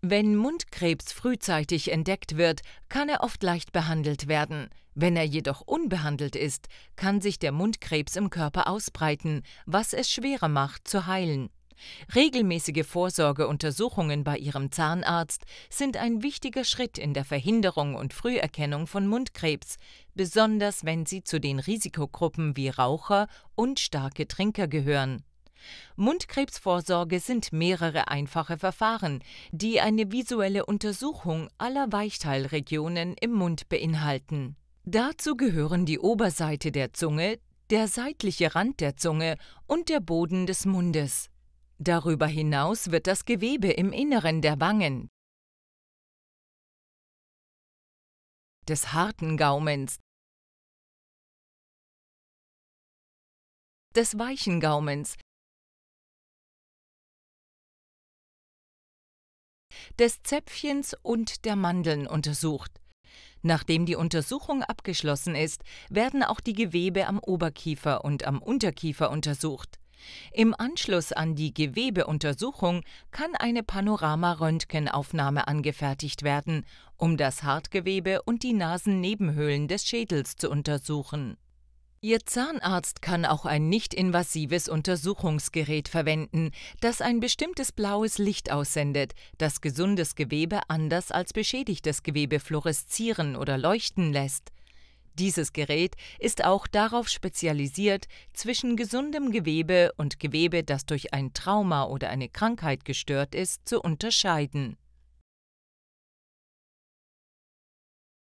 Wenn Mundkrebs frühzeitig entdeckt wird, kann er oft leicht behandelt werden. Wenn er jedoch unbehandelt ist, kann sich der Mundkrebs im Körper ausbreiten, was es schwerer macht zu heilen. Regelmäßige Vorsorgeuntersuchungen bei Ihrem Zahnarzt sind ein wichtiger Schritt in der Verhinderung und Früherkennung von Mundkrebs, besonders wenn Sie zu den Risikogruppen wie Raucher und starke Trinker gehören. Mundkrebsvorsorge sind mehrere einfache Verfahren, die eine visuelle Untersuchung aller Weichteilregionen im Mund beinhalten. Dazu gehören die Oberseite der Zunge, der seitliche Rand der Zunge und der Boden des Mundes. Darüber hinaus wird das Gewebe im Inneren der Wangen, des harten Gaumens, des weichen Gaumens, des Zäpfchens und der Mandeln untersucht. Nachdem die Untersuchung abgeschlossen ist, werden auch die Gewebe am Oberkiefer und am Unterkiefer untersucht. Im Anschluss an die Gewebeuntersuchung kann eine Panorama-Röntgenaufnahme angefertigt werden, um das Hartgewebe und die Nasennebenhöhlen des Schädels zu untersuchen Ihr Zahnarzt kann auch ein nicht-invasives Untersuchungsgerät verwenden, das ein bestimmtes blaues Licht aussendet, das gesundes Gewebe anders als beschädigtes Gewebe fluoreszieren oder leuchten lässt. Dieses Gerät ist auch darauf spezialisiert, zwischen gesundem Gewebe und Gewebe, das durch ein Trauma oder eine Krankheit gestört ist, zu unterscheiden